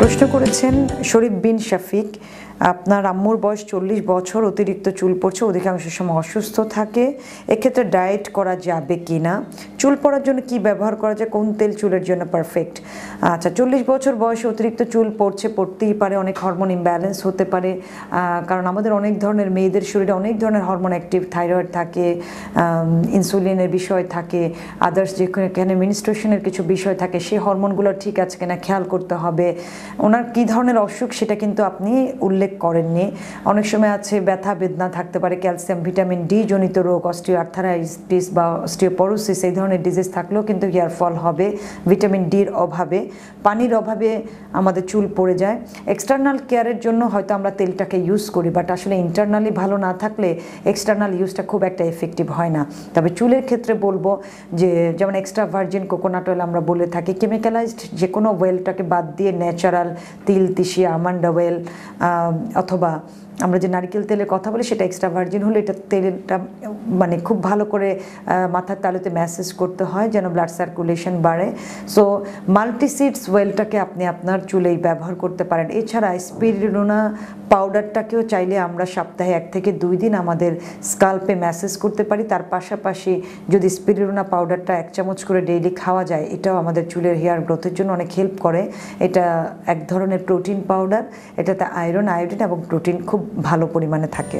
প্রশ্ন করেছেন শরীফ বিন শাফিক আপনার আম্মুর বয়স চল্লিশ বছর অতিরিক্ত চুল পড়ছে অধিকাংশ সময় অসুস্থ থাকে এক্ষেত্রে ডায়েট করা যাবে কি না চুল পড়ার জন্য কি ব্যবহার করা যায় কোন তেল চুলের জন্য পারফেক্ট আচ্ছা চল্লিশ বছর বয়সে অতিরিক্ত চুল পড়ছে পড়তেই পারে অনেক হরমোন ইমব্যালেন্স হতে পারে কারণ আমাদের অনেক ধরনের মেয়েদের শরীরে অনেক ধরনের হরমোন অ্যাক্টিভ থাইরয়েড থাকে ইনসুলিনের বিষয় থাকে আদার্স যেখানে মিনিস্ট্রেশনের কিছু বিষয় থাকে সেই হরমোনগুলো ঠিক আছে কিনা খেয়াল করতে হবে ওনার কী ধরনের অসুখ সেটা কিন্তু আপনি উল্লেখ উল্লেখ করেননি অনেক সময় আছে ব্যথা বেদনা থাকতে পারে ক্যালসিয়াম ভিটামিন ডি জনিত রোগ অস্টিওআর্থারাইটিস বা অস্টিওপরোসিস এই ধরনের ডিজিজ থাকলেও কিন্তু হেয়ার ফল হবে ভিটামিন ডির অভাবে পানির অভাবে আমাদের চুল পড়ে যায় এক্সটার্নাল কেয়ারের জন্য হয়তো আমরা তেলটাকে ইউজ করি বাট আসলে ইন্টারনালি ভালো না থাকলে এক্সটার্নাল ইউজটা খুব একটা এফেক্টিভ হয় না তবে চুলের ক্ষেত্রে বলবো যে যেমন এক্সট্রা ভার্জিন কোকোনাট অয়েল আমরা বলে থাকি কেমিক্যালাইজড যে কোনো ওয়েলটাকে বাদ দিয়ে ন্যাচারাল তিল তিসি আমান্ডা ওয়েল অথবা আমরা যে নারকেল তেলের কথা বলি সেটা এক্সট্রা ভার্জিন হলে এটা তেলটা মানে খুব ভালো করে মাথার তালুতে ম্যাসেজ করতে হয় যেন ব্লাড সার্কুলেশন বাড়ে সো মাল্টিসিডস ওয়েলটাকে আপনি আপনার চুলেই ব্যবহার করতে পারেন এছাড়া স্পিরোনা পাউডারটাকেও চাইলে আমরা সপ্তাহে এক থেকে দুই দিন আমাদের স্কাল্পে ম্যাসেজ করতে পারি তার পাশাপাশি যদি স্পিরোনা পাউডারটা এক চামচ করে ডেইলি খাওয়া যায় এটাও আমাদের চুলের হেয়ার গ্রোথের জন্য অনেক হেল্প করে এটা এক ধরনের প্রোটিন পাউডার এটাতে আয়রন আয়োডিন এবং প্রোটিন খুব ভালো পরিমাণে থাকে